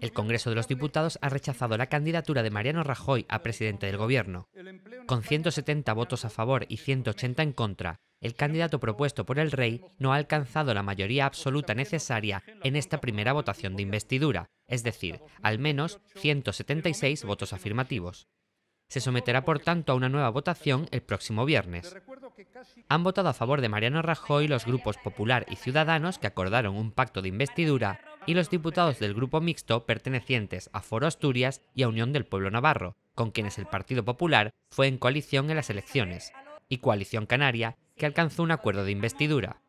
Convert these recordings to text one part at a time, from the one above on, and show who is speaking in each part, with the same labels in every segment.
Speaker 1: El Congreso de los Diputados ha rechazado la candidatura de Mariano Rajoy a presidente del Gobierno. Con 170 votos a favor y 180 en contra, el candidato propuesto por el rey no ha alcanzado la mayoría absoluta necesaria en esta primera votación de investidura, es decir, al menos 176 votos afirmativos. Se someterá, por tanto, a una nueva votación el próximo viernes. Han votado a favor de Mariano Rajoy los grupos Popular y Ciudadanos que acordaron un pacto de investidura y los diputados del grupo mixto pertenecientes a Foro Asturias y a Unión del Pueblo Navarro, con quienes el Partido Popular fue en coalición en las elecciones, y Coalición Canaria, que alcanzó un acuerdo de investidura.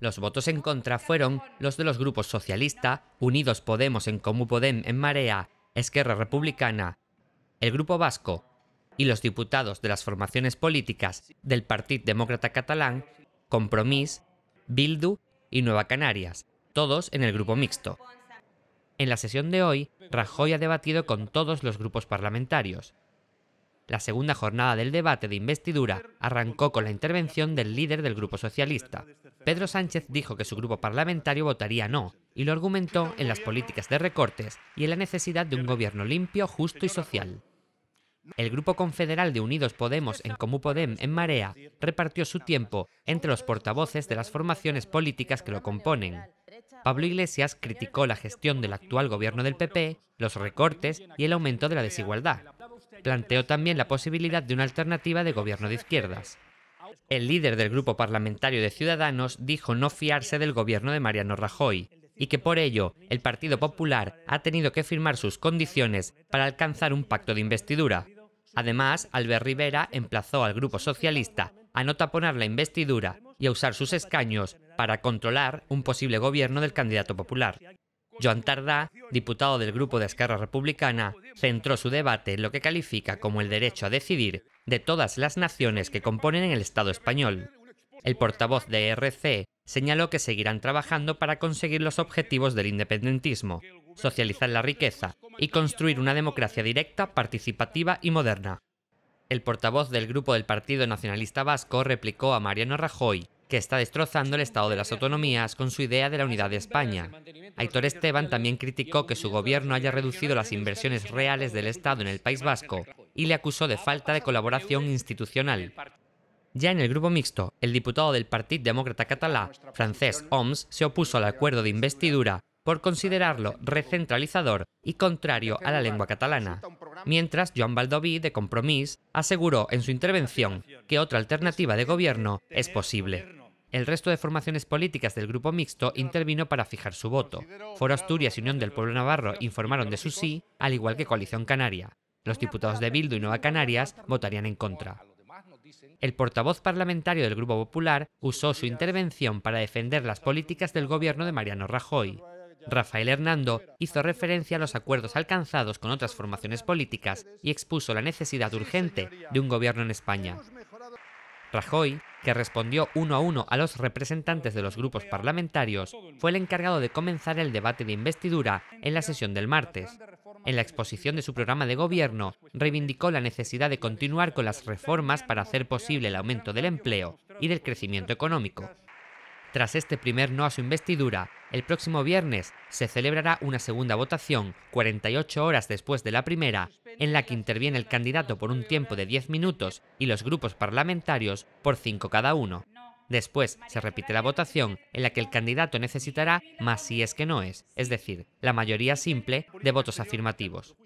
Speaker 1: Los votos en contra fueron los de los grupos Socialista, Unidos Podemos en Comú Podem en Marea, Esquerra Republicana, el Grupo Vasco y los diputados de las formaciones políticas del Partido Demócrata Catalán, Compromís, Bildu y Nueva Canarias, todos en el grupo mixto. En la sesión de hoy, Rajoy ha debatido con todos los grupos parlamentarios. La segunda jornada del debate de investidura arrancó con la intervención del líder del Grupo Socialista. Pedro Sánchez dijo que su grupo parlamentario votaría no, y lo argumentó en las políticas de recortes y en la necesidad de un gobierno limpio, justo y social. El grupo confederal de Unidos Podemos en Comú Podem en Marea repartió su tiempo entre los portavoces de las formaciones políticas que lo componen. Pablo Iglesias criticó la gestión del actual gobierno del PP, los recortes y el aumento de la desigualdad. Planteó también la posibilidad de una alternativa de gobierno de izquierdas. El líder del grupo parlamentario de Ciudadanos dijo no fiarse del gobierno de Mariano Rajoy y que por ello el Partido Popular ha tenido que firmar sus condiciones para alcanzar un pacto de investidura. Además, Albert Rivera emplazó al Grupo Socialista a no taponar la investidura y a usar sus escaños para controlar un posible gobierno del candidato popular. Joan Tardá, diputado del grupo de Esquerra Republicana, centró su debate en lo que califica como el derecho a decidir de todas las naciones que componen el Estado español. El portavoz de ERC señaló que seguirán trabajando para conseguir los objetivos del independentismo, socializar la riqueza y construir una democracia directa, participativa y moderna. El portavoz del grupo del Partido Nacionalista Vasco replicó a Mariano Rajoy que está destrozando el Estado de las Autonomías con su idea de la unidad de España. Aitor Esteban también criticó que su gobierno haya reducido las inversiones reales del Estado en el País Vasco y le acusó de falta de colaboración institucional. Ya en el grupo mixto, el diputado del Partido Demócrata Catalá, Francés Oms, se opuso al acuerdo de investidura por considerarlo recentralizador y contrario a la lengua catalana mientras Joan Baldoví, de Compromís, aseguró en su intervención que otra alternativa de gobierno es posible. El resto de formaciones políticas del grupo mixto intervino para fijar su voto. Foro Asturias y Unión del Pueblo Navarro informaron de su sí, al igual que Coalición Canaria. Los diputados de Bildu y Nueva Canarias votarían en contra. El portavoz parlamentario del Grupo Popular usó su intervención para defender las políticas del gobierno de Mariano Rajoy. Rafael Hernando hizo referencia a los acuerdos alcanzados con otras formaciones políticas y expuso la necesidad urgente de un gobierno en España. Rajoy, que respondió uno a uno a los representantes de los grupos parlamentarios, fue el encargado de comenzar el debate de investidura en la sesión del martes. En la exposición de su programa de gobierno, reivindicó la necesidad de continuar con las reformas para hacer posible el aumento del empleo y del crecimiento económico. Tras este primer no a su investidura, el próximo viernes se celebrará una segunda votación, 48 horas después de la primera, en la que interviene el candidato por un tiempo de 10 minutos y los grupos parlamentarios por 5 cada uno. Después se repite la votación en la que el candidato necesitará más si es que no es, es decir, la mayoría simple de votos afirmativos.